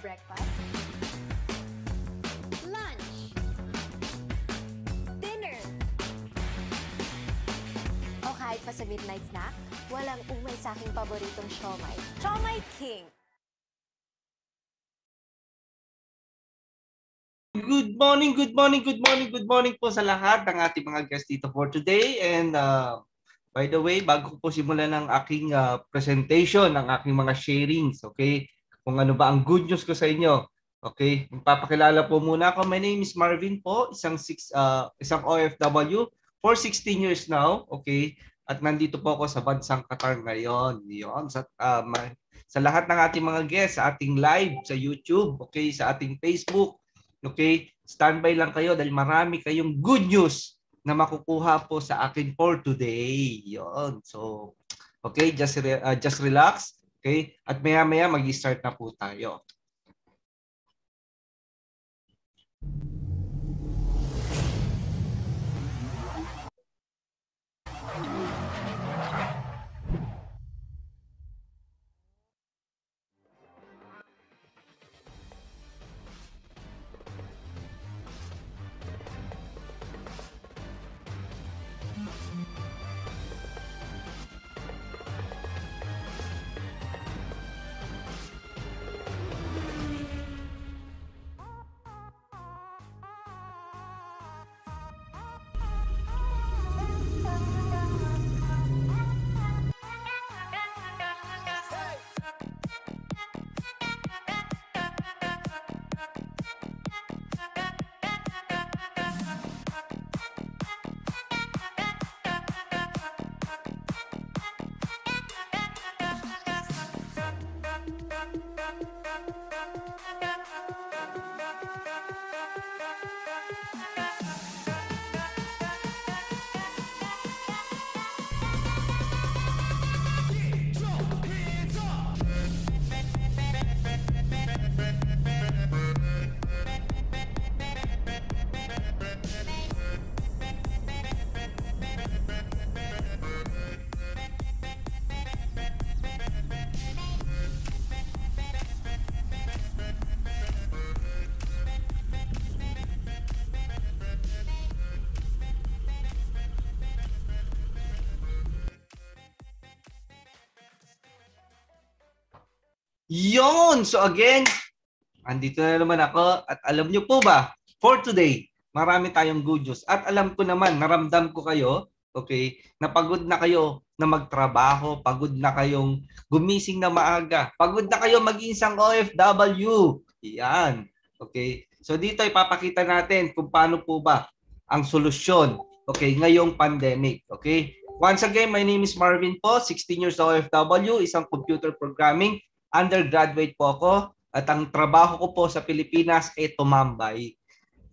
breakfast, lunch, dinner, o kahit pa sa midnight snack, walang umay sa aking paboritong siomay. Siomay King! Good morning, good morning, good morning, good morning po sa lahat ng ating mga guests dito for today. And uh, by the way, bago po simulan ng aking uh, presentation, ng aking mga sharings, okay? kung ano ba ang good news ko sa inyo. Okay, magpapakilala po muna ako. My name is Marvin po, isang six, uh, isang OFW for 16 years now. Okay, at nandito po ako sa bansang Qatar ngayon. Yon sa uh, sa lahat ng ating mga guests, sa ating live sa YouTube, okay, sa ating Facebook. Okay, standby lang kayo dahil marami kayong good news na makukuha po sa akin for today. Yon. So, okay, just re- uh, just relax Okay? At maya-maya mag-start na po tayo. Yon! So again, andito na naman ako at alam nyo po ba, for today, marami tayong good news. At alam ko naman, naramdam ko kayo, okay, napagod na kayo na magtrabaho, pagod na kayong gumising na maaga, pagod na kayo maging isang OFW. Yan. Okay? So dito ipapakita natin kung paano po ba ang solusyon okay, ngayong pandemic. Okay? Once again, my name is Marvin po, 16 years OFW, isang computer programming undergraduate po ako at ang trabaho ko po sa Pilipinas ay tumambay.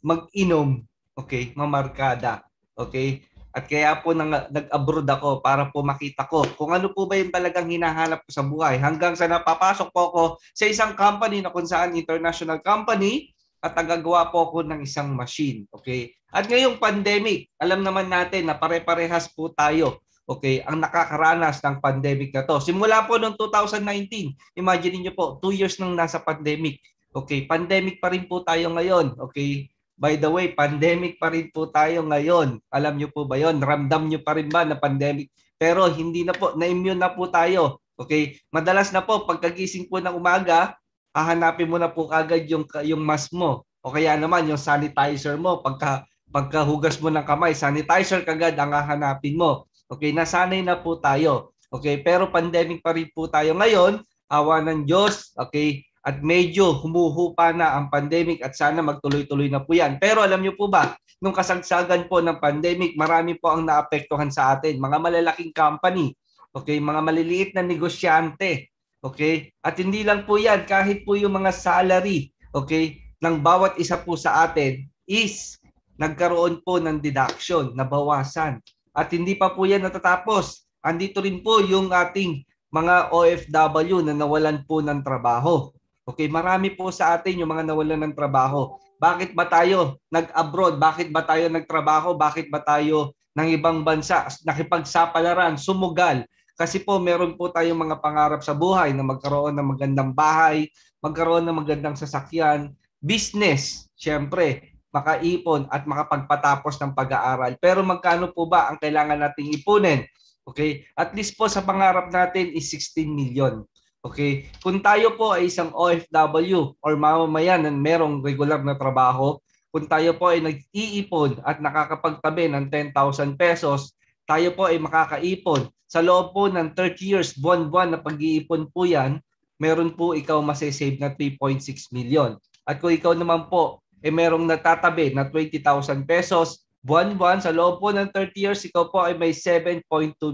Mag-inom, okay, mamarkada, okay? At kaya po nang, nag-abroad ako para po makita ko kung ano po ba yung talagang hinahanap ko sa buhay hanggang sa napapasok po ako sa isang company na kung saan international company at nagagawa po ako ng isang machine. Okay? At ngayong pandemic, alam naman natin na pare-parehas po tayo okay, ang nakakaranas ng pandemic na to. Simula po noong 2019, imagine niyo po, 2 years nang nasa pandemic. Okay, pandemic pa rin po tayo ngayon. Okay, By the way, pandemic pa rin po tayo ngayon. Alam niyo po ba yon? Ramdam niyo pa rin ba na pandemic? Pero hindi na po, na-immune na po tayo. Okay? Madalas na po, pagkagising po ng umaga, hahanapin mo na po agad yung, yung mask mo. O kaya naman, yung sanitizer mo. Pagka, pagkahugas mo ng kamay, sanitizer kagad ang hahanapin mo. Okay, nasanay na po tayo. Okay, pero pandemic pa rin po tayo ngayon. Awa ng Diyos. Okay, at medyo humuhupa na ang pandemic at sana magtuloy-tuloy na po yan. Pero alam niyo po ba, nung kasagsagan po ng pandemic, marami po ang naapektuhan sa atin. Mga malalaking company, okay, mga maliliit na negosyante, okay? At hindi lang po yan, kahit po yung mga salary, okay, ng bawat isa po sa atin is nagkaroon po ng deduction, nabawasan. At hindi pa po yan natatapos. Andito rin po yung ating mga OFW na nawalan po ng trabaho. Okay, marami po sa atin yung mga nawalan ng trabaho. Bakit ba tayo nag-abroad? Bakit ba tayo nagtrabaho? Bakit ba tayo ng ibang bansa? Nakipagsapalaran, sumugal. Kasi po meron po tayong mga pangarap sa buhay na magkaroon ng magandang bahay, magkaroon ng magandang sasakyan, business, syempre, makaipon at makapagpatapos ng pag-aaral. Pero magkano po ba ang kailangan nating ipunin? Okay? At least po sa pangarap natin is 16 million. Okay? Kung tayo po ay isang OFW or mamamayan na merong regular na trabaho, kung tayo po ay nag-iipon at nakakapagtabi ng 10,000 pesos, tayo po ay makakaipon. Sa loob po ng 30 years, buwan-buwan na pag-iipon po yan, meron po ikaw masasave na 3.6 million. At kung ikaw naman po eh merong natatabi na 20,000 pesos buwan-buwan sa loob po ng 30 years, ikaw po ay may 7.2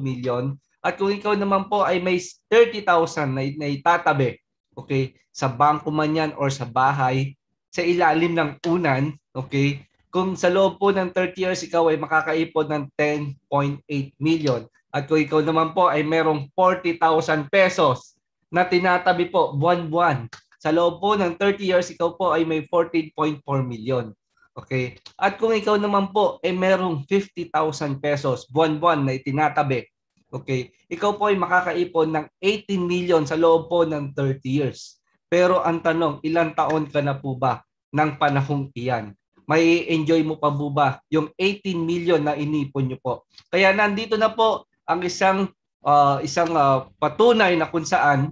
million. At kung ikaw naman po ay may 30,000 na, na itatabi, okay, sa bangko man yan or sa bahay, sa ilalim ng unan, okay, kung sa loob po ng 30 years, ikaw ay makakaipon ng 10.8 million. At kung ikaw naman po ay merong 40,000 pesos na tinatabi po buwan-buwan sa loob po ng 30 years, ikaw po ay may 14.4 million. Okay? At kung ikaw naman po ay eh, merong 50,000 pesos buwan-buwan na itinatabi, okay? Ikaw po ay makakaipon ng 18 million sa loob po ng 30 years. Pero ang tanong, ilang taon ka na po ba ng panahong iyan? May enjoy mo pa po ba yung 18 million na inipon nyo po? Kaya nandito na po ang isang uh, isang uh, patunay na kung saan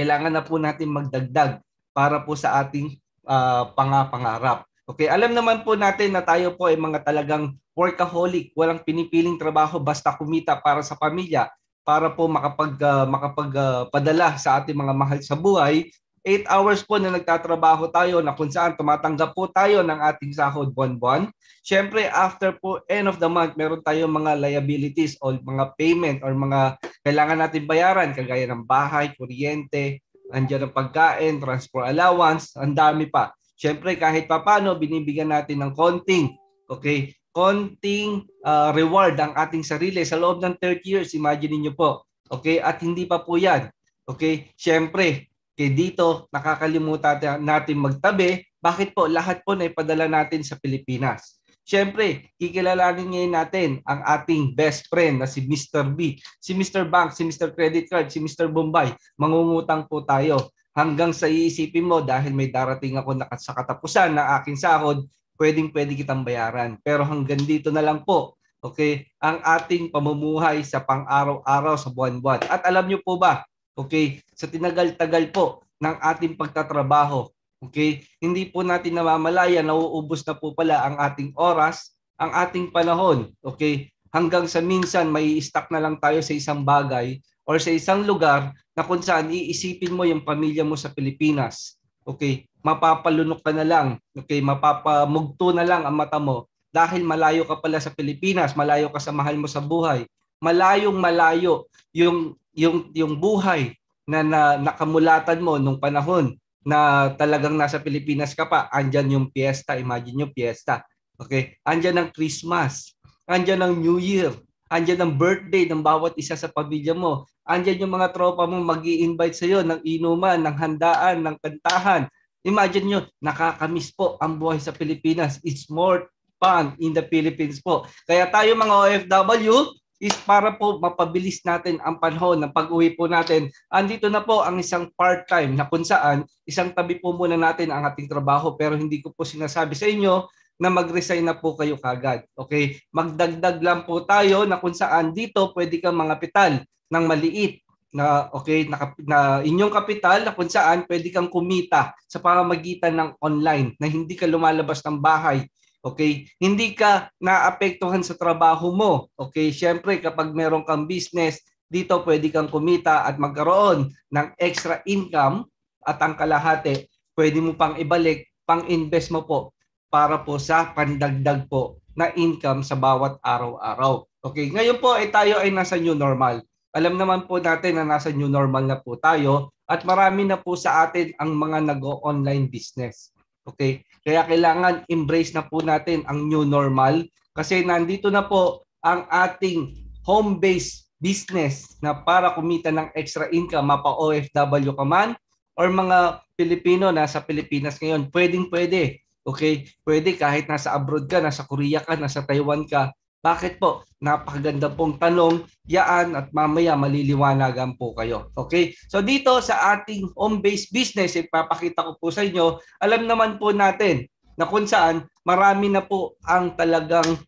kailangan na po natin magdagdag para po sa ating uh, pangapangarap. Okay, alam naman po natin na tayo po ay mga talagang workaholic, walang pinipiling trabaho basta kumita para sa pamilya para po makapag uh, ah, makapagpadala ah, uh, sa ating mga mahal sa buhay. 8 hours po na nagtatrabaho tayo na kung saan tumatanggap po tayo ng ating sahod buwan-buwan. Siyempre, after po end of the month, meron tayong mga liabilities or mga payment or mga kailangan natin bayaran kagaya ng bahay, kuryente, andyan ang pagkain, transport allowance, ang dami pa. Siyempre kahit papano binibigyan natin ng konting okay, konting uh, reward ang ating sarili sa loob ng 30 years, imagine niyo po. Okay, at hindi pa po 'yan. Okay, siyempre kay dito nakakalimutan natin magtabi. Bakit po lahat po na ipadala natin sa Pilipinas? Siyempre, kikilalanin ngayon natin ang ating best friend na si Mr. B, si Mr. Bank, si Mr. Credit Card, si Mr. Bombay. Mangungutang po tayo hanggang sa iisipin mo dahil may darating ako na sa katapusan ng aking sahod, pwedeng pwede kitang bayaran. Pero hanggang dito na lang po, okay, ang ating pamumuhay sa pang-araw-araw sa buwan-buwan. At alam nyo po ba, okay, sa tinagal-tagal po ng ating pagtatrabaho, Okay? Hindi po natin namamalaya, nauubos na po pala ang ating oras, ang ating panahon. Okay? Hanggang sa minsan, may stuck na lang tayo sa isang bagay or sa isang lugar na kung saan iisipin mo yung pamilya mo sa Pilipinas. Okay? Mapapalunok ka na lang. Okay? Mapapamugto na lang ang mata mo dahil malayo ka pala sa Pilipinas, malayo ka sa mahal mo sa buhay. Malayong malayo yung yung yung buhay na, na nakamulatan mo nung panahon na talagang nasa Pilipinas ka pa, andyan yung piyesta, imagine yung piyesta. Okay? Andyan ang Christmas, andyan ang New Year, andyan ang birthday ng bawat isa sa pamilya mo, andyan yung mga tropa mo mag invite sa'yo ng inuman, ng handaan, ng kantahan. Imagine nyo, nakakamiss po ang buhay sa Pilipinas. It's more fun in the Philippines po. Kaya tayo mga OFW, is para po mapabilis natin ang panahon ng pag-uwi po natin. Andito na po ang isang part-time na kung saan isang tabi po muna natin ang ating trabaho pero hindi ko po sinasabi sa inyo na mag-resign na po kayo kagad. Okay? Magdagdag lang po tayo na kung saan dito pwede kang mangapital ng maliit na okay na, na inyong kapital na kung saan pwede kang kumita sa pamamagitan ng online na hindi ka lumalabas ng bahay Okay? Hindi ka naapektuhan sa trabaho mo. Okay? Siyempre, kapag meron kang business, dito pwede kang kumita at magkaroon ng extra income at ang kalahati, pwede mo pang ibalik, pang invest mo po para po sa pandagdag po na income sa bawat araw-araw. Okay, ngayon po ay eh, tayo ay nasa new normal. Alam naman po natin na nasa new normal na po tayo at marami na po sa atin ang mga nag-online business. Okay? Kaya kailangan embrace na po natin ang new normal kasi nandito na po ang ating home-based business na para kumita ng extra income, mapa OFW ka man or mga Pilipino na sa Pilipinas ngayon, pwedeng pwede. Okay? Pwede kahit nasa abroad ka, nasa Korea ka, nasa Taiwan ka, bakit po? Napakaganda pong tanong yaan at mamaya maliliwanagan po kayo. Okay? So dito sa ating home-based business, ipapakita ko po sa inyo, alam naman po natin na kung saan marami na po ang talagang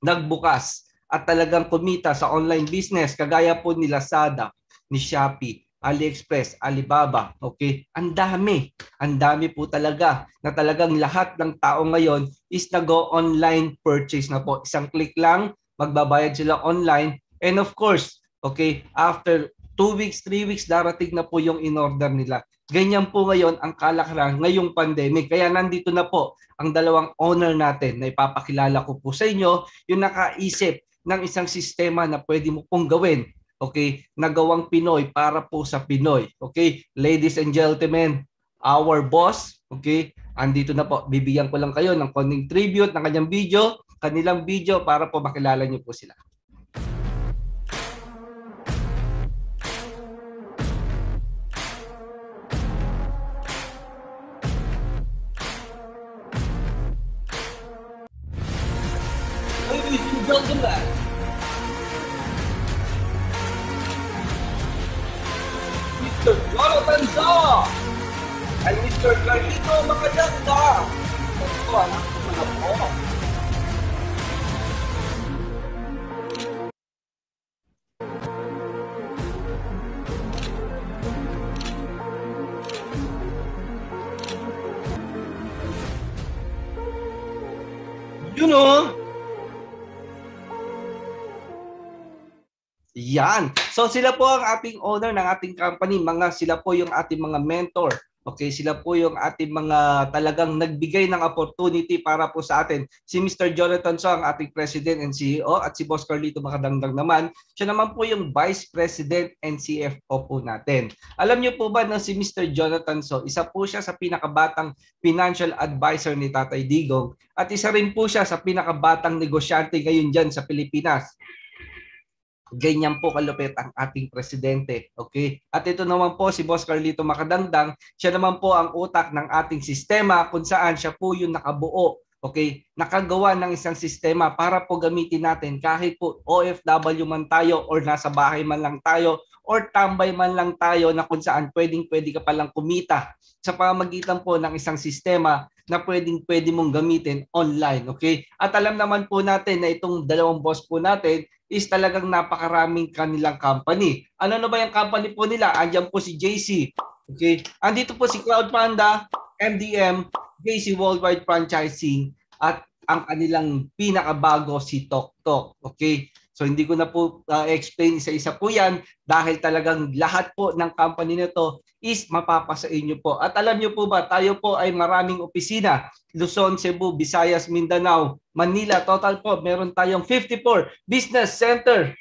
nagbukas at talagang kumita sa online business kagaya po nila Sada, ni Shopee, AliExpress, Alibaba, okay? Ang dami, ang dami po talaga na talagang lahat ng tao ngayon is nag-go online purchase na po. Isang click lang, magbabayad sila online. And of course, okay, after 2 weeks, 3 weeks, darating na po yung in-order nila. Ganyan po ngayon ang kalakaran ngayong pandemic. Kaya nandito na po ang dalawang owner natin na ipapakilala ko po sa inyo, yung nakaisip ng isang sistema na pwede mo pong gawin okay, nagawang Pinoy para po sa Pinoy. Okay, ladies and gentlemen, our boss, okay, andito na po. Bibigyan ko lang kayo ng konting tribute ng kanyang video, kanilang video para po makilala niyo po sila. So sila po ang ating owner ng ating company, mga sila po yung ating mga mentor. Okay, sila po yung ating mga talagang nagbigay ng opportunity para po sa atin. Si Mr. Jonathan So, ang ating President and CEO, at si Boss Carlito Makadangdang naman, siya naman po yung Vice President and CFO po natin. Alam niyo po ba na si Mr. Jonathan So, isa po siya sa pinakabatang financial advisor ni Tatay Digong at isa rin po siya sa pinakabatang negosyante ngayon diyan sa Pilipinas. Ganyan po kalupit ang ating presidente. Okay? At ito naman po si Boss Carlito Makadangdang, Siya naman po ang utak ng ating sistema kung saan siya po yung nakabuo Okay, nakagawa ng isang sistema para po gamitin natin kahit po OFW man tayo or nasa bahay man lang tayo or tambay man lang tayo na kung saan pwedeng pwede ka palang kumita sa pamagitan po ng isang sistema na pwedeng pwede mong gamitin online. Okay? At alam naman po natin na itong dalawang boss po natin is talagang napakaraming kanilang company. Ano na ano ba yung company po nila? Andiyan po si JC. Okay? Andito po si Cloud Panda, MDM, JC Worldwide Franchising at ang kanilang pinakabago si TokTok. Okay? So hindi ko na po uh, explain sa isa po yan dahil talagang lahat po ng company na to is mapapasa inyo po. At alam niyo po ba, tayo po ay maraming opisina. Luzon, Cebu, Visayas, Mindanao, Manila, total po meron tayong 54 business center.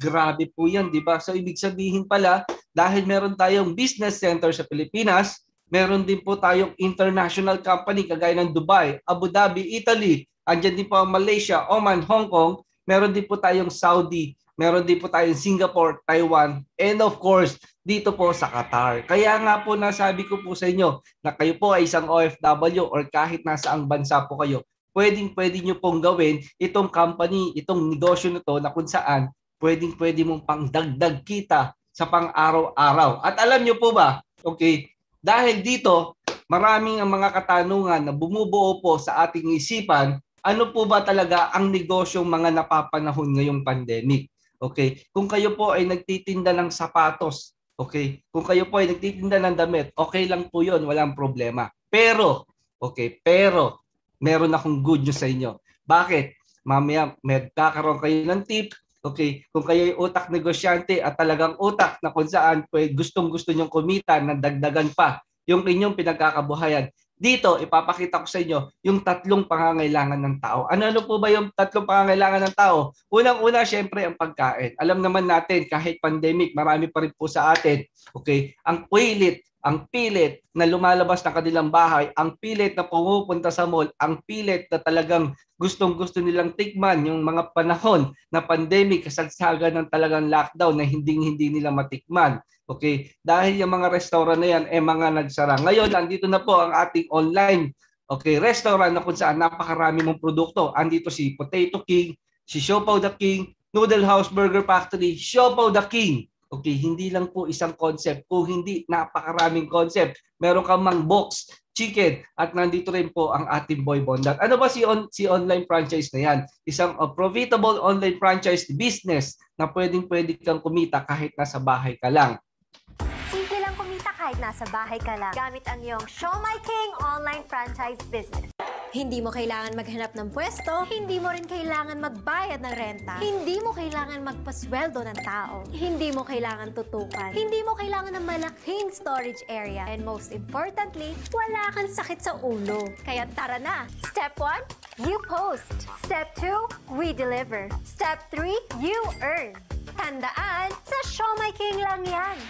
Grabe po yan, di ba? So ibig sabihin pala, dahil meron tayong business center sa Pilipinas, meron din po tayong international company kagaya ng Dubai, Abu Dhabi, Italy, andyan din po ang Malaysia, Oman, Hong Kong, meron din po tayong Saudi, meron din po tayong Singapore, Taiwan, and of course, dito po sa Qatar. Kaya nga po nasabi ko po sa inyo na kayo po ay isang OFW or kahit nasa ang bansa po kayo, pwedeng pwede nyo pong gawin itong company, itong negosyo na to na kung saan pwedeng pwede mong pangdagdag kita sa pang-araw-araw. At alam nyo po ba, okay, dahil dito, maraming ang mga katanungan na bumubuo po sa ating isipan ano po ba talaga ang negosyong mga napapanahon ngayong pandemic? Okay? Kung kayo po ay nagtitinda ng sapatos, okay? Kung kayo po ay nagtitinda ng damit, okay lang po 'yon, walang problema. Pero, okay, pero meron akong good news sa inyo. Bakit? Mamaya magkakaroon kayo ng tip Okay, kung kayo ay utak negosyante at talagang utak na kung saan pwede, gustong gusto niyong kumita na dagdagan pa yung inyong pinagkakabuhayan, dito, ipapakita ko sa inyo yung tatlong pangangailangan ng tao. Ano-ano po ba yung tatlong pangangailangan ng tao? Unang-una, syempre, ang pagkain. Alam naman natin, kahit pandemic, marami pa rin po sa atin. Okay? Ang pilit, ang pilit na lumalabas ng kanilang bahay, ang pilit na pumupunta sa mall, ang pilit na talagang gustong-gusto nilang tikman yung mga panahon na pandemic, kasagsagan ng talagang lockdown na hindi-hindi nila matikman. Okay? Dahil yung mga restaurant na yan, eh mga nagsara. Ngayon, andito na po ang ating online okay, restaurant na kung saan napakarami mong produkto. Andito si Potato King, si Siopaw the King, Noodle House Burger Factory, Siopaw the King. Okay, hindi lang po isang concept, kung hindi napakaraming concept. Meron kang mang box, chicken, at nandito rin po ang ating Boy Bondat. Ano ba si, on, si online franchise na yan? Isang uh, profitable online franchise business na pwedeng-pwede kang kumita kahit nasa bahay ka lang kahit nasa bahay ka lang gamit ang iyong Show My King online franchise business. Hindi mo kailangan maghanap ng pwesto, hindi mo rin kailangan magbayad ng renta, hindi mo kailangan magpasweldo ng tao, hindi mo kailangan tutukan, hindi mo kailangan ng malaking storage area, and most importantly, wala kang sakit sa ulo. Kaya tara na! Step 1, you post. Step 2, we deliver. Step 3, you earn. Tandaan, sa Show My King lang yan!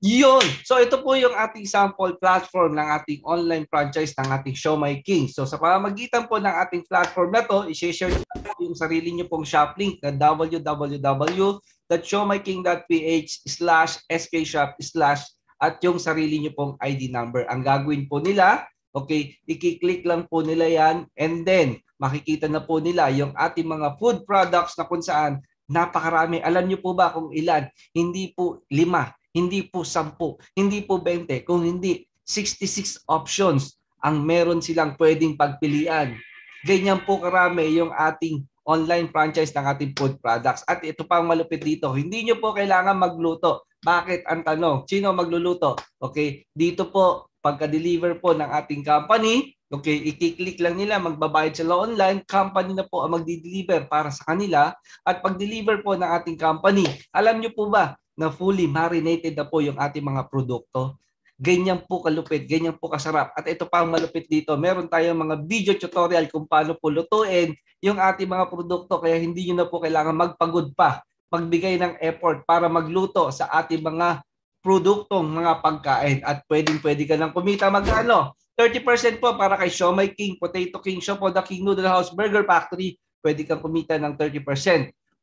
Yun. So ito po yung ating sample platform ng ating online franchise ng ating Show My King. So sa pamamagitan po ng ating platform na to, i-share yung sarili nyo pong shop link na www.showmyking.ph slash skshop slash at yung sarili nyo pong ID number. Ang gagawin po nila, okay, i-click lang po nila yan and then makikita na po nila yung ating mga food products na kung saan napakarami. Alam nyo po ba kung ilan? Hindi po lima, hindi po 10, hindi po 20, kung hindi 66 options ang meron silang pwedeng pagpilian. Ganyan po karami yung ating online franchise ng ating food products. At ito pa ang malupit dito, hindi nyo po kailangan magluto. Bakit ang tanong? Sino magluluto? Okay, dito po, pagka-deliver po ng ating company, Okay, i-click lang nila, magbabayad sila online, company na po ang magdi-deliver para sa kanila at pag-deliver po ng ating company. Alam niyo po ba, na fully marinated na po yung ating mga produkto. Ganyan po kalupit, ganyan po kasarap. At ito pa ang malupit dito, meron tayong mga video tutorial kung paano po lutuin yung ating mga produkto kaya hindi nyo na po kailangan magpagod pa, magbigay ng effort para magluto sa ating mga produktong mga pagkain at pwedeng-pwede ka nang kumita magkano. 30% po para kay Shomai King, Potato King, Shop, The King Noodle House, Burger Factory, pwede kang kumita ng 30%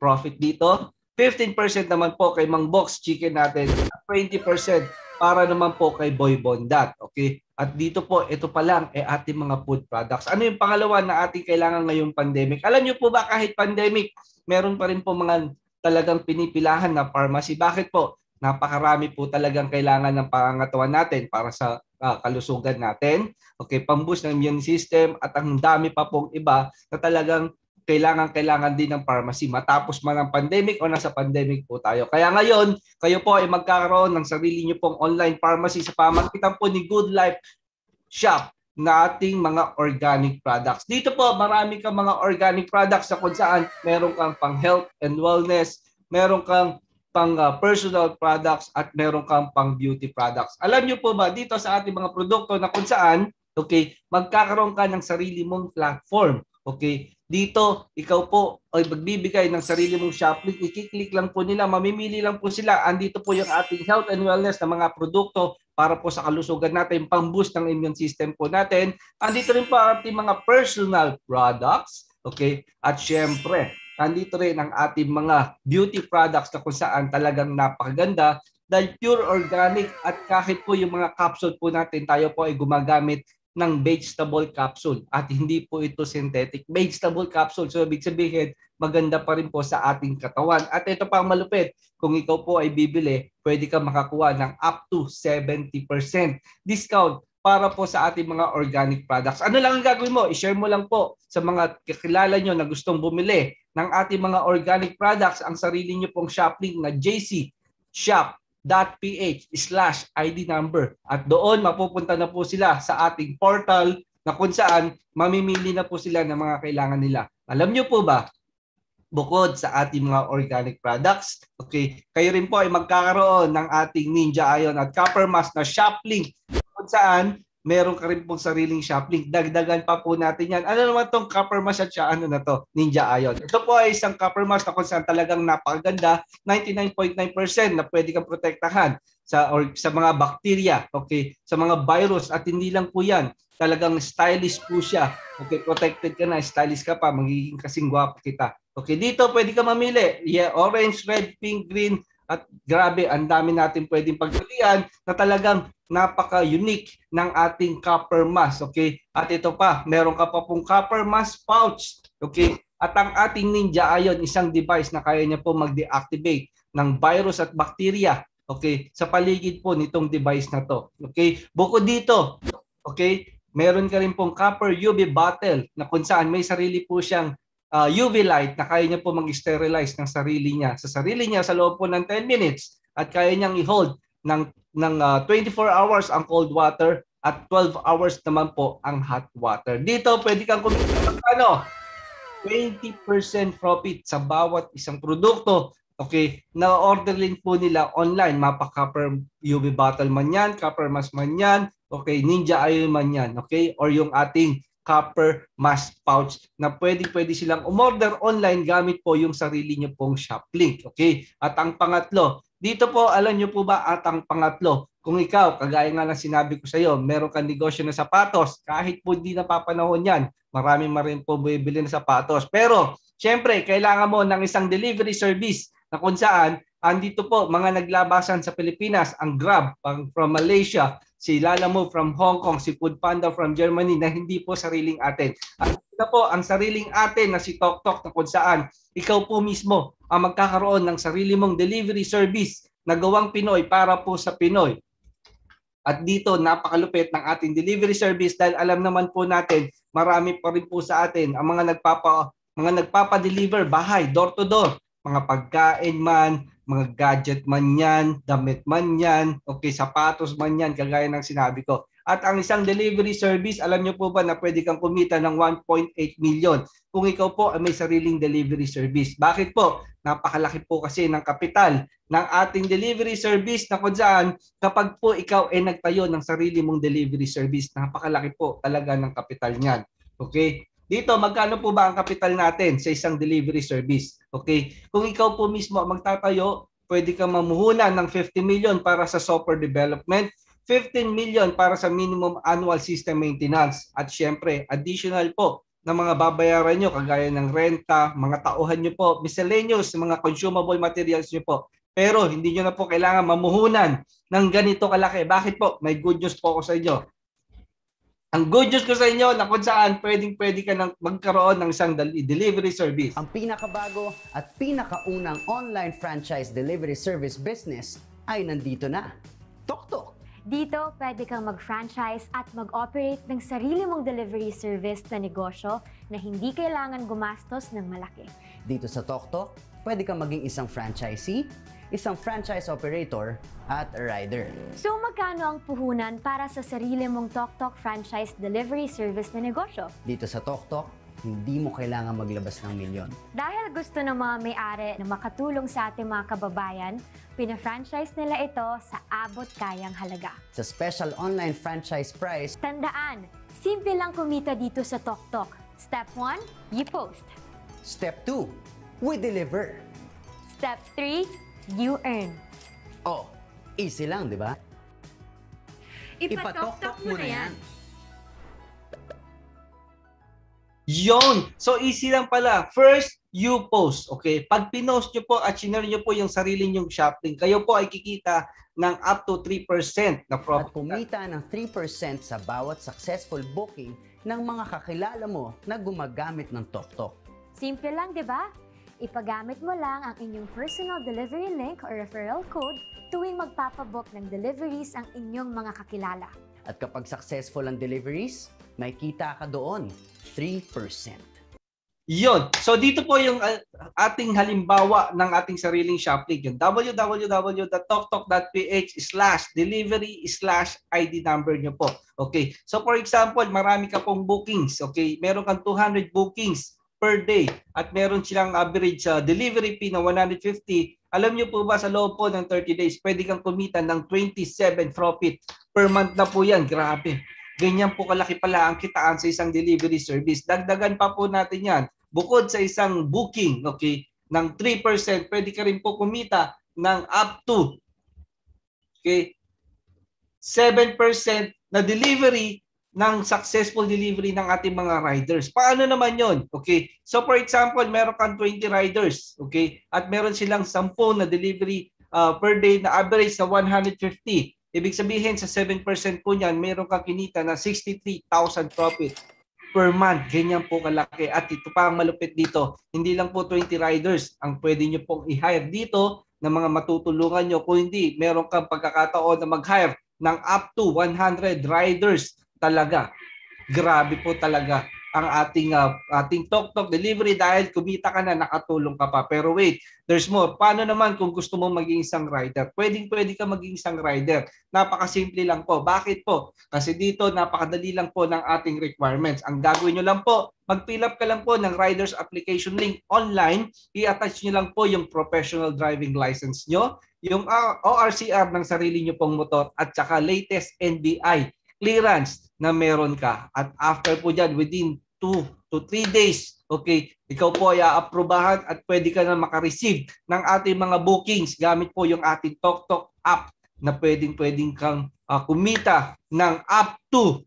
profit dito 15% naman po kay Mang Box Chicken natin. 20% para naman po kay Boy Bondat. Okay? At dito po, ito pa lang eh, ating mga food products. Ano yung pangalawa na ating kailangan ngayong pandemic? Alam niyo po ba kahit pandemic, meron pa rin po mga talagang pinipilahan na pharmacy. Bakit po? Napakarami po talagang kailangan ng pangangatawan natin para sa uh, kalusugan natin. Okay, pambus ng immune system at ang dami pa pong iba na talagang kailangan kailangan din ng pharmacy matapos man ang pandemic o nasa pandemic po tayo. Kaya ngayon, kayo po ay magkakaroon ng sarili niyo pong online pharmacy sa pamamagitan po ni Good Life Shop na ating mga organic products. Dito po, marami kang mga organic products sa kung saan meron kang pang health and wellness, meron kang pang uh, personal products at meron kang pang beauty products. Alam niyo po ba dito sa ating mga produkto na kung saan, okay, magkakaroon ka ng sarili mong platform. Okay, dito, ikaw po ay magbibigay ng sarili mong shoplink. I-click lang po nila. Mamimili lang po sila. Andito po yung ating health and wellness na mga produkto para po sa kalusugan natin, pang-boost ng immune system po natin. Andito rin po ang ating mga personal products. Okay? At syempre, andito rin ang ating mga beauty products na kung saan talagang napakaganda dahil pure organic at kahit po yung mga capsule po natin tayo po ay gumagamit ng vegetable capsule at hindi po ito synthetic vegetable capsule. So ibig sabihin, maganda pa rin po sa ating katawan. At ito pa ang malupit, kung ikaw po ay bibili, pwede ka makakuha ng up to 70% discount para po sa ating mga organic products. Ano lang ang gagawin mo? I-share mo lang po sa mga kakilala nyo na gustong bumili ng ating mga organic products ang sarili nyo pong shop link na JC Shop .ph slash ID number. At doon mapupunta na po sila sa ating portal na kung saan mamimili na po sila ng mga kailangan nila. Alam nyo po ba, bukod sa ating mga organic products, okay, kayo rin po ay magkakaroon ng ating Ninja Ion at Copper Mask na shop link kung saan meron ka rin pong sariling shoplink. Dagdagan pa po natin yan. Ano naman tong copper mask at siya, ano na to, Ninja ayon. Ito po ay isang copper mask na kung saan talagang napakaganda, 99.9% na pwede kang protektahan sa or sa mga bacteria, okay, sa mga virus at hindi lang po 'yan. Talagang stylish po siya. Okay, protected ka na, stylish ka pa, magiging kasing gwapo kita. Okay, dito pwede ka mamili. Yeah, orange, red, pink, green, at grabe, ang dami natin pwedeng pagpilian na talagang napaka-unique ng ating copper mask. Okay? At ito pa, meron ka pa pong copper mask pouch. Okay? At ang ating ninja ayon, isang device na kaya niya po mag-deactivate ng virus at bacteria. Okay? Sa paligid po nitong device na to. Okay? Bukod dito, okay? Meron ka rin pong copper UV bottle na kung saan may sarili po siyang uh, ah, UV light na kaya niya po mag-sterilize ng sarili niya. Sa sarili niya sa loob po ng 10 minutes at kaya niyang i-hold ng ng uh, ah, 24 hours ang cold water at 12 hours naman po ang hot water. Dito pwede kang kumita ng ano 20% profit sa bawat isang produkto. Okay, na order link po nila online. Mapa copper UV bottle man yan, copper mask man yan, okay, ninja iron man yan, okay, or yung ating copper mask pouch na pwede-pwede silang umorder online gamit po yung sarili nyo pong shop link. Okay? At ang pangatlo, dito po, alam nyo po ba at ang pangatlo, kung ikaw, kagaya nga ng sinabi ko sa iyo, meron kang negosyo ng sapatos, kahit po hindi napapanahon yan, marami ma rin po bibili ng sapatos. Pero, syempre, kailangan mo ng isang delivery service na kung saan, andito po mga naglabasan sa Pilipinas, ang Grab from Malaysia, si Lala Mo from Hong Kong, si Food Panda from Germany na hindi po sariling atin. At na po ang sariling atin na si Tok Tok na kung saan ikaw po mismo ang magkakaroon ng sarili mong delivery service na gawang Pinoy para po sa Pinoy. At dito, napakalupit ng ating delivery service dahil alam naman po natin, marami pa rin po sa atin ang mga nagpapa mga nagpapa-deliver bahay, door to door. Mga pagkain man, mga gadget man yan, damit man yan, okay, sapatos man yan, kagaya ng sinabi ko. At ang isang delivery service, alam niyo po ba na pwede kang kumita ng 1.8 million kung ikaw po ay may sariling delivery service. Bakit po? Napakalaki po kasi ng kapital ng ating delivery service na kung saan kapag po ikaw ay nagtayo ng sarili mong delivery service, napakalaki po talaga ng kapital niyan. Okay? Dito, magkano po ba ang kapital natin sa isang delivery service? Okay? Kung ikaw po mismo magtatayo, pwede kang mamuhunan ng 50 million para sa software development 15 million para sa minimum annual system maintenance at syempre additional po na mga babayaran nyo kagaya ng renta, mga tauhan nyo po, miscellaneous, mga consumable materials nyo po. Pero hindi nyo na po kailangan mamuhunan ng ganito kalaki. Bakit po? May good news po ako sa inyo. Ang good news ko sa inyo na kung saan pwedeng pwede ka nang magkaroon ng isang delivery service. Ang pinakabago at pinakaunang online franchise delivery service business ay nandito na. Tok Tok! Dito, pwede kang mag-franchise at mag-operate ng sarili mong delivery service na negosyo na hindi kailangan gumastos ng malaki. Dito sa TokTok, pwede kang maging isang franchisee, isang franchise operator, at a rider. So magkano ang puhunan para sa sarili mong TokTok franchise delivery service na negosyo? Dito sa TokTok, hindi mo kailangan maglabas ng milyon. Dahil gusto ng mga may-ari na makatulong sa ating mga kababayan, pina-franchise nila ito sa abot kayang halaga. Sa special online franchise price, Tandaan, simple lang kumita dito sa TokTok. Step 1, you post. step 2, we deliver. Step 3, you earn. Oh, easy lang, di ba? Ipatoktok mo na yan. Yon. So easy lang pala. First, you post. Okay? Pag pinost nyo po at shinare nyo po yung sarili nyong shopping, kayo po ay kikita ng up to 3% na profit. At kumita ng 3% sa bawat successful booking ng mga kakilala mo na gumagamit ng TokTok. Simple lang, di ba? Ipagamit mo lang ang inyong personal delivery link or referral code tuwing magpapabook ng deliveries ang inyong mga kakilala. At kapag successful ang deliveries, may kita ka doon 3%. Yun. So dito po yung uh, ating halimbawa ng ating sariling shop shoplink. Yung www.toktok.ph slash delivery slash ID number nyo po. Okay. So for example, marami ka pong bookings. Okay. Meron kang 200 bookings per day at meron silang average uh, delivery fee na 150. Alam nyo po ba sa loob po ng 30 days, pwede kang kumita ng 27 profit per month na po yan. Grabe. Ganyan po kalaki pala ang kitaan sa isang delivery service. Dagdagan pa po natin yan. Bukod sa isang booking, okay, ng 3%, pwede ka rin po kumita ng up to okay, 7% na delivery ng successful delivery ng ating mga riders. Paano naman yon? Okay. So for example, meron kang 20 riders. Okay. At meron silang 10 na delivery uh, per day na average sa 150. Ibig sabihin, sa 7% po niyan, meron kang kinita na 63,000 profit per month. Ganyan po kalaki. At ito pa ang malupit dito. Hindi lang po 20 riders ang pwede nyo pong i-hire dito na mga matutulungan nyo. Kung hindi, meron kang pagkakataon na mag-hire ng up to 100 riders talaga. Grabe po talaga ang ating uh, ating Tok Tok delivery dahil kumita ka na, nakatulong ka pa. Pero wait, there's more. Paano naman kung gusto mong maging isang rider? Pwedeng pwede ka maging isang rider. Napakasimple lang po. Bakit po? Kasi dito napakadali lang po ng ating requirements. Ang gagawin nyo lang po, mag-fill up ka lang po ng rider's application link online. I-attach nyo lang po yung professional driving license nyo, yung ah, ORCR ng sarili nyo pong motor at saka latest NBI clearance na meron ka. At after po dyan, within 2 to 3 days, okay, ikaw po ay aaprobahan at pwede ka na makareceive ng ating mga bookings gamit po yung ating TokTok app na pwedeng-pwedeng kang uh, kumita ng up to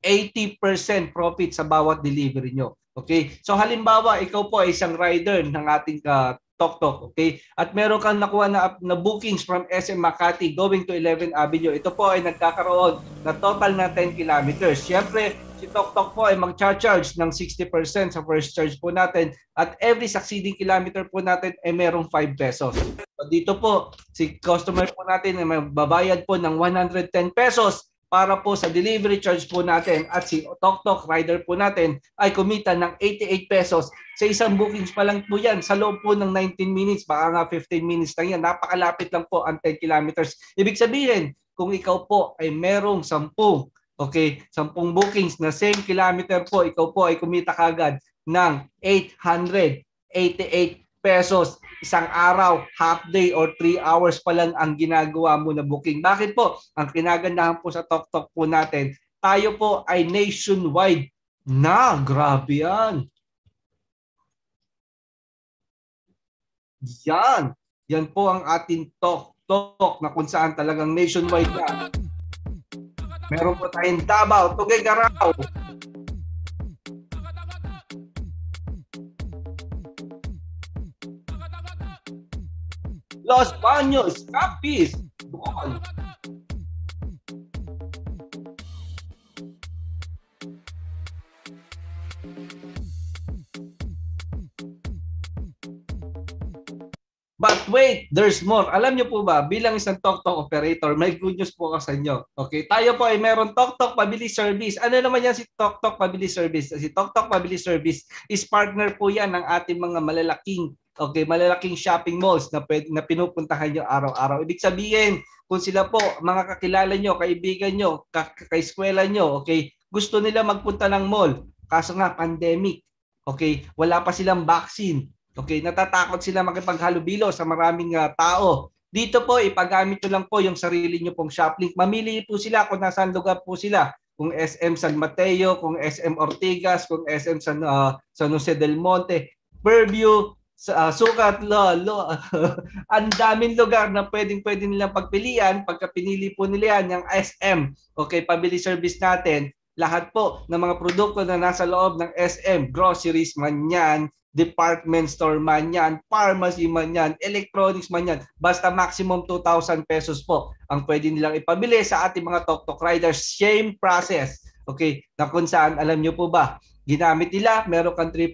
80% profit sa bawat delivery nyo. Okay? So halimbawa, ikaw po ay isang rider ng ating uh, TokTok. Okay? At meron kang nakuha na, na bookings from SM Makati going to 11 Avenue. Ito po ay nagkakaroon na total na 10 kilometers. Siyempre, si TokTok po ay mag-charge ng 60% sa first charge po natin at every succeeding kilometer po natin ay merong 5 pesos. So dito po, si customer po natin ay magbabayad po ng 110 pesos para po sa delivery charge po natin at si Tok Tok rider po natin ay kumita ng 88 pesos. Sa isang bookings pa lang po yan, sa loob po ng 19 minutes, baka nga 15 minutes lang yan, napakalapit lang po ang 10 kilometers. Ibig sabihin, kung ikaw po ay merong 10, okay, 10 bookings na same kilometer po, ikaw po ay kumita kagad ng 888 pesos isang araw, half day or three hours pa lang ang ginagawa mo na booking. Bakit po? Ang kinagandahan po sa TokTok po natin, tayo po ay nationwide na. Grabe yan. Yan. Yan po ang ating TokTok na kung saan talagang nationwide na. Meron po tayong Davao, Tuguegarao, Los Baños, Capiz, Bohol. But wait, there's more. Alam niyo po ba, bilang isang TokTok operator, may good news po ako sa inyo. Okay, tayo po ay meron TokTok Pabili Service. Ano naman yan si TokTok Pabili Service? Si TokTok Pabili Service is partner po yan ng ating mga malalaking okay, malalaking shopping malls na, pwede, na pinupuntahan nyo araw-araw. Ibig sabihin, kung sila po, mga kakilala nyo, kaibigan nyo, ka- kaiskwela nyo, okay, gusto nila magpunta ng mall. Kaso nga, pandemic. Okay, wala pa silang vaccine. Okay, natatakot sila makipaghalubilo sa maraming uh, tao. Dito po, ipagamit nyo lang po yung sarili nyo pong shoplink. Mamili po sila kung nasaan lugar po sila kung SM San Mateo, kung SM Ortigas, kung SM San, uh, San Jose del Monte, Fairview, sa uh, sukat, lo, lo. ang daming lugar na pwedeng pwede nilang pagpilian pagka pinili po nila yan yung SM. Okay, pabili service natin. Lahat po ng mga produkto na nasa loob ng SM, groceries man yan, department store man yan, pharmacy man yan, electronics man yan, basta maximum 2,000 pesos po ang pwede nilang ipabili sa ating mga Tok Tok Riders. Same process. Okay, na kung saan, alam nyo po ba, ginamit nila, meron kang 3%.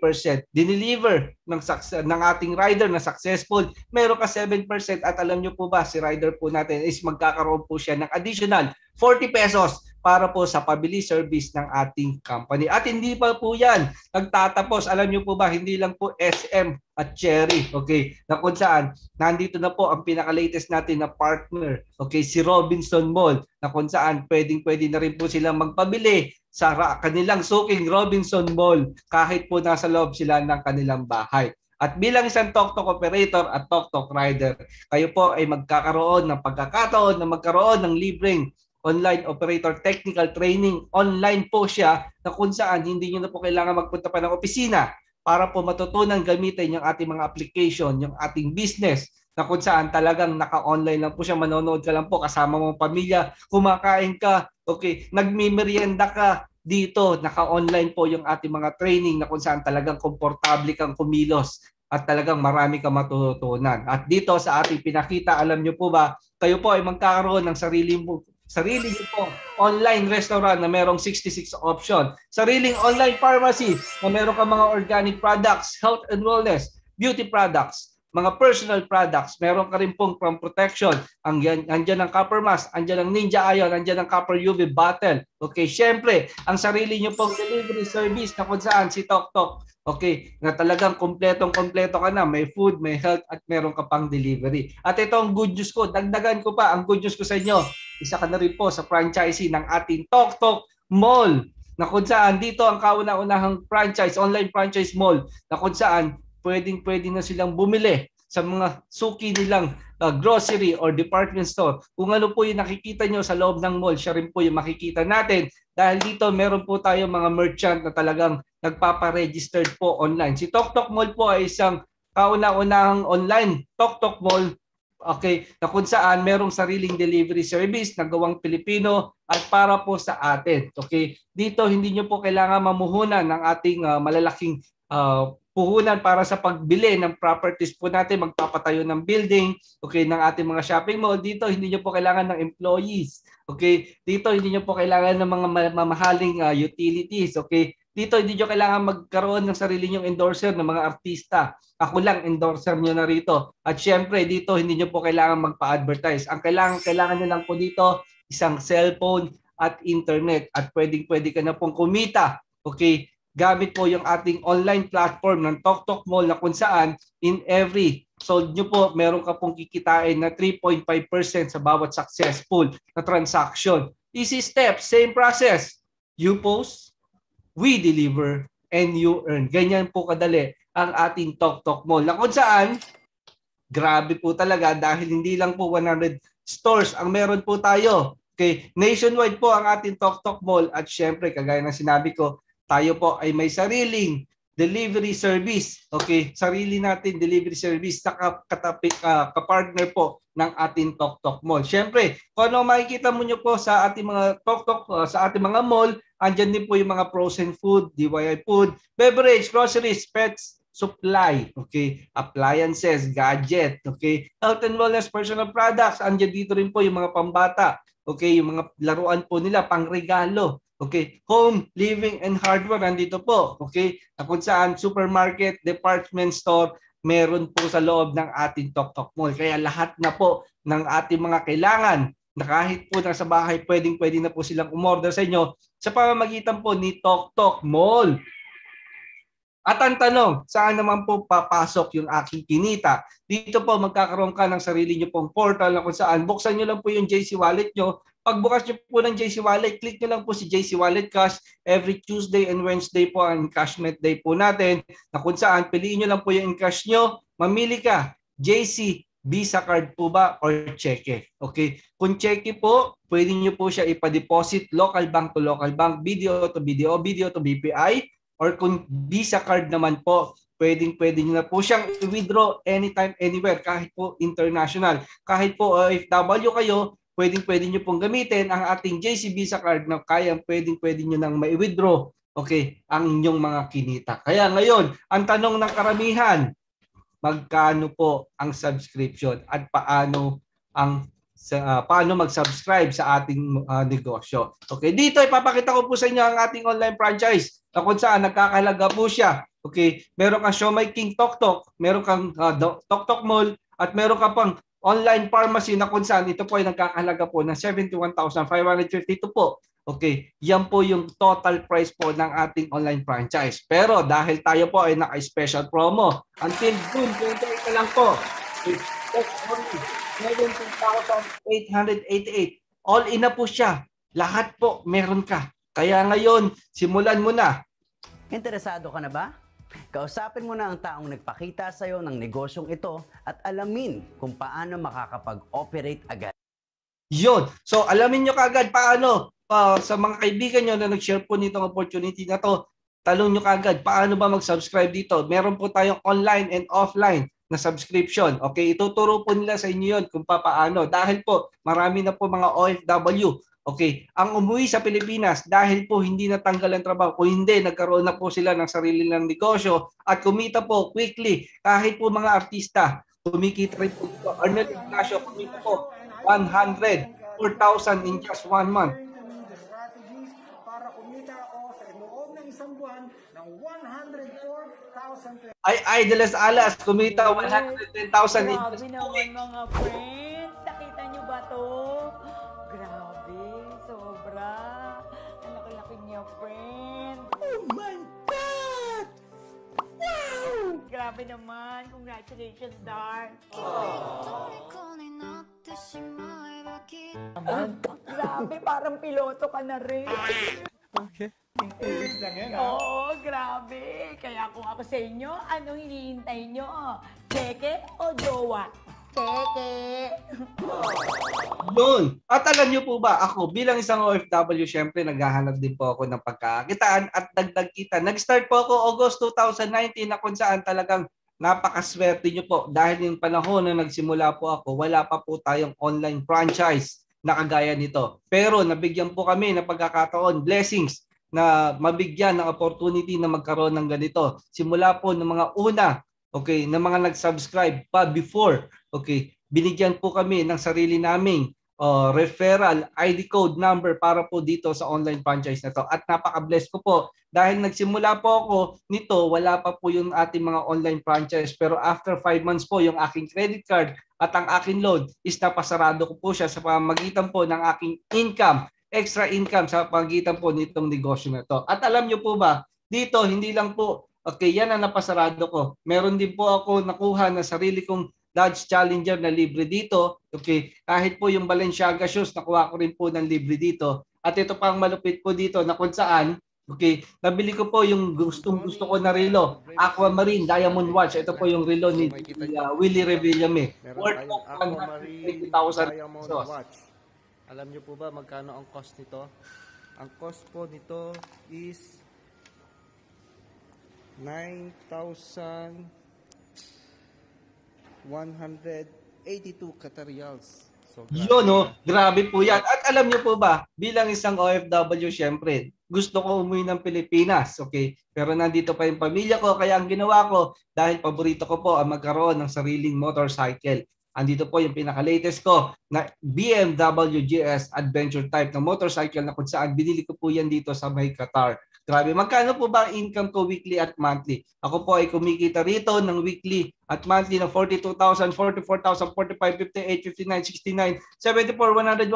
Dineliver ng, ng ating rider na successful, meron ka 7%. At alam nyo po ba, si rider po natin is magkakaroon po siya ng additional 40 pesos para po sa pabili service ng ating company. At hindi pa po yan nagtatapos. Alam niyo po ba, hindi lang po SM at Cherry, okay, na kung saan nandito na po ang pinaka-latest natin na partner, okay, si Robinson Mall, na kung saan pwedeng-pwede na rin po silang magpabili sa kanilang suking Robinson Mall kahit po nasa loob sila ng kanilang bahay. At bilang isang TokTok operator at TokTok rider, kayo po ay magkakaroon ng pagkakataon na magkaroon ng libreng online operator technical training. Online po siya na kung saan hindi niyo na po kailangan magpunta pa ng opisina para po matutunan gamitin yung ating mga application, yung ating business na kung saan talagang naka-online lang po siya, manonood ka lang po, kasama mong pamilya, kumakain ka, okay, nagmimerienda ka, dito, naka-online po yung ating mga training na kung saan talagang komportable kang kumilos at talagang marami kang matutunan. At dito sa ating pinakita, alam nyo po ba, kayo po ay magkakaroon ng sariling Sarili niyo po online restaurant na merong 66 option. Sariling online pharmacy na meron ka mga organic products, health and wellness, beauty products, mga personal products. Meron ka rin pong from protection. Andyan, andyan ang copper mask, andiyan ang ninja ion, andiyan ang copper UV bottle. Okay, syempre, ang sarili niyo pong delivery service na kung saan si Tok Tok Okay, na talagang kumpletong kompleto ka na. May food, may health, at meron ka pang delivery. At ito ang good news ko. Dagdagan ko pa ang good news ko sa inyo isa ka na rin po sa franchisee ng ating Tok Tok Mall na kung saan dito ang kauna-unahang franchise, online franchise mall na kung saan pwedeng-pwede na silang bumili sa mga suki nilang uh, grocery or department store. Kung ano po yung nakikita nyo sa loob ng mall, siya rin po yung makikita natin. Dahil dito meron po tayo mga merchant na talagang nagpapa-registered po online. Si TokTok Mall po ay isang kauna-unahang online TokTok Mall okay, na kung saan merong sariling delivery service na gawang Pilipino at para po sa atin. Okay, dito hindi nyo po kailangan mamuhunan ng ating uh, malalaking uh, puhunan para sa pagbili ng properties po natin, magpapatayo ng building, okay, ng ating mga shopping mall. Dito, hindi nyo po kailangan ng employees. Okay, dito hindi nyo po kailangan ng mga mamahaling uh, utilities. Okay, dito hindi nyo kailangan magkaroon ng sarili nyong endorser ng mga artista. Ako lang endorser nyo na rito. At syempre dito hindi nyo po kailangan magpa-advertise. Ang kailangan kailangan nyo lang po dito isang cellphone at internet at pwedeng pwede ka na pong kumita. Okay? Gamit po yung ating online platform ng TokTok Mall na kung saan in every sold nyo po, meron ka pong kikitain na 3.5% sa bawat successful na transaction. Easy step, same process. You post, we deliver and you earn. Ganyan po kadali ang ating Talk Talk Mall na kung saan grabe po talaga dahil hindi lang po 100 stores ang meron po tayo. Okay, nationwide po ang ating Talk Talk Mall at syempre kagaya ng sinabi ko, tayo po ay may sariling delivery service. Okay, sarili natin delivery service na katapi, uh, kapartner po ng ating Tok Tok Mall. Siyempre, kung ano makikita mo nyo po sa ating mga Tok Tok, uh, sa ating mga mall, Andyan din po yung mga frozen food, DIY food, beverage, groceries, pets, supply, okay? Appliances, gadget, okay? Health and wellness, personal products. Andyan dito rin po yung mga pambata, okay? Yung mga laruan po nila, pangregalo, Okay, home, living, and hardware nandito po. Okay, na kung saan supermarket, department store, meron po sa loob ng ating Tok Tok Mall. Kaya lahat na po ng ating mga kailangan na kahit po sa bahay, pwedeng-pwede na po silang umorder sa inyo sa pamamagitan po ni Tok Tok Mall. At ang tanong, saan naman po papasok yung aking kinita? Dito po magkakaroon ka ng sarili nyo pong portal na kung saan buksan nyo lang po yung JC Wallet nyo. Pagbukas nyo po ng JC Wallet, click nyo lang po si JC Wallet Cash. Every Tuesday and Wednesday po ang encashment day po natin na kung saan piliin nyo lang po yung encash nyo. Mamili ka, JC Visa card po ba or cheque? Okay. Kung cheque po, pwede nyo po siya ipa-deposit local bank to local bank, BDO to BDO, BDO to BPI. Or kung Visa card naman po, pwedeng pwede nyo na po siyang i-withdraw anytime, anywhere, kahit po international. Kahit po OFW kayo, pwedeng pwede nyo pong gamitin ang ating JC Visa card na kaya pwedeng pwede nyo nang ma-withdraw okay, ang inyong mga kinita. Kaya ngayon, ang tanong ng karamihan, magkano po ang subscription at paano ang sa, uh, paano mag-subscribe sa ating uh, negosyo. Okay, dito ipapakita ko po sa inyo ang ating online franchise na kung saan nagkakahalaga po siya. Okay, meron kang Shomai King Tok Tok, meron kang uh, Tok Tok Mall, at meron ka pang online pharmacy na kung saan ito po ay nagkakahalaga po ng 71,552 po. Okay, yan po yung total price po ng ating online franchise. Pero dahil tayo po ay naka-special promo, until June 28 na lang po, it's only 17,888. All in na po siya. Lahat po meron ka. Kaya ngayon, simulan mo na. Interesado ka na ba? Kausapin mo na ang taong nagpakita sa'yo ng negosyong ito at alamin kung paano makakapag-operate agad. Yun. So, alamin nyo kagad paano uh, sa mga kaibigan nyo na nag-share po nitong opportunity na to, talong nyo kagad paano ba mag-subscribe dito. Meron po tayong online and offline na subscription. Okay, ituturo po nila sa inyo yun kung paano. Dahil po, marami na po mga OFW Okay, ang umuwi sa Pilipinas dahil po hindi natanggal ang trabaho o hindi, nagkaroon na po sila ng sarili ng negosyo at kumita po quickly kahit po mga artista, kumikita rin po. Arnold Ignacio, kumita po 100, 4,000 in just one month. Ay, ay, Dalas Alas, kumita 110,000 in just two weeks. mga friends, nakita nyo ba to? Grabe, sobra. Ang laki-laki niya, friend. Oh my God! Wow! Grabe naman, congratulations, Dar. Aww. Grabe, parang piloto ka na rin. Okay. English lang yan, ha? Oo, grabe. Kaya kung ako sa inyo, anong hinihintay nyo? Keke o jowa? Keke. Yun. At alam niyo po ba, ako bilang isang OFW, syempre naghahanap din po ako ng pagkakitaan at dagdag kita. Nag-start po ako August 2019 na kung saan talagang napakaswerte nyo po dahil yung panahon na nagsimula po ako, wala pa po tayong online franchise na kagaya nito. Pero nabigyan po kami ng pagkakataon, blessings, na mabigyan ng opportunity na magkaroon ng ganito. Simula po ng mga una, okay, ng mga nag-subscribe pa before, okay, binigyan po kami ng sarili naming uh, referral ID code number para po dito sa online franchise na to. At napaka-bless ko po dahil nagsimula po ako nito, wala pa po yung ating mga online franchise pero after 5 months po yung aking credit card at ang aking loan is napasarado ko po siya sa pamagitan po ng aking income, extra income sa pamagitan po nitong negosyo na to. At alam niyo po ba, dito hindi lang po Okay, yan ang napasarado ko. Meron din po ako nakuha na sarili kong Dodge Challenger na libre dito. Okay, kahit po yung Balenciaga shoes, nakuha ko rin po ng libre dito. At ito pang malupit po dito na kung saan, okay, nabili ko po yung gustong gusto ko na relo, Aquamarine Diamond Watch. Ito po yung relo ni uh, Willie Revillame. Worth 150,000 pesos. Alam niyo po ba magkano ang cost nito? Ang cost po nito is 9,000 182 katarials. So, Yun, no? Oh. Grabe po yan. At alam niyo po ba, bilang isang OFW, syempre, gusto ko umuwi ng Pilipinas, okay? Pero nandito pa yung pamilya ko, kaya ang ginawa ko, dahil paborito ko po ang magkaroon ng sariling motorcycle. Andito po yung pinaka-latest ko na BMW GS Adventure type na motorcycle na kung saan binili ko po yan dito sa may Qatar. Grabe, magkano po ba ang income ko weekly at monthly? Ako po ay kumikita rito ng weekly at monthly na 42,000, 44,000, 45, 58, 59, 69, 74, 101,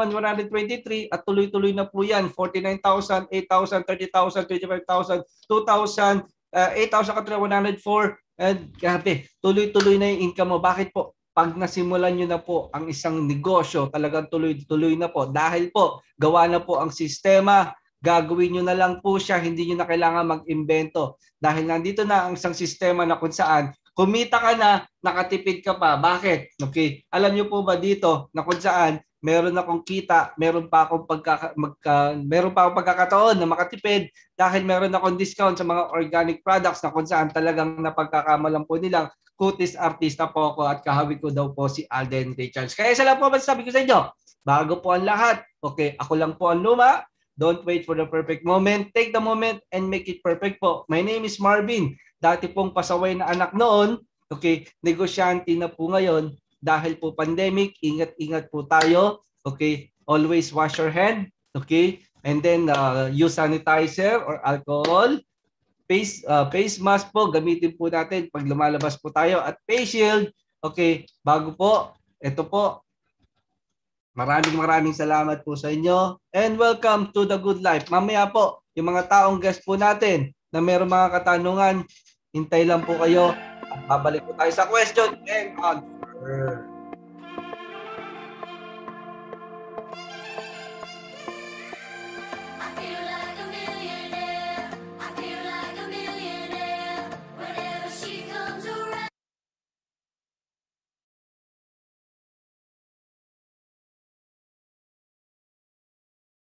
123 at tuloy-tuloy na po yan. 49,000, 8,000, 30,000, 25,000, 2,000, uh, 8,104 and grabe, tuloy-tuloy na yung income mo. Bakit po? pag nasimulan nyo na po ang isang negosyo, talagang tuloy-tuloy na po. Dahil po, gawa na po ang sistema, gagawin nyo na lang po siya, hindi nyo na kailangan mag-imbento. Dahil nandito na ang isang sistema na kung saan, kumita ka na, nakatipid ka pa. Bakit? Okay. Alam nyo po ba dito na kung saan, meron akong kita, meron pa akong pagka, magka, meron pa akong pagkakataon na makatipid dahil meron akong discount sa mga organic products na kung saan talagang napagkakamalan po nilang kutis artista po ako at kahawig ko daw po si Alden Richards. Kaya isa lang po ba sabi ko sa inyo, bago po ang lahat, okay, ako lang po ang luma, Don't wait for the perfect moment. Take the moment and make it perfect po. My name is Marvin. Dati pong pasaway na anak noon. Okay, negosyante na po ngayon. Dahil po pandemic, ingat-ingat po tayo. Okay, always wash your hand. Okay, and then uh, use sanitizer or alcohol. Face, uh, face mask po, gamitin po natin pag lumalabas po tayo. At face shield, okay, bago po, ito po, Maraming maraming salamat po sa inyo and welcome to The Good Life. Mamaya po, yung mga taong guest po natin na mayroong mga katanungan, hintay lang po kayo. Babalik po tayo sa question and answer.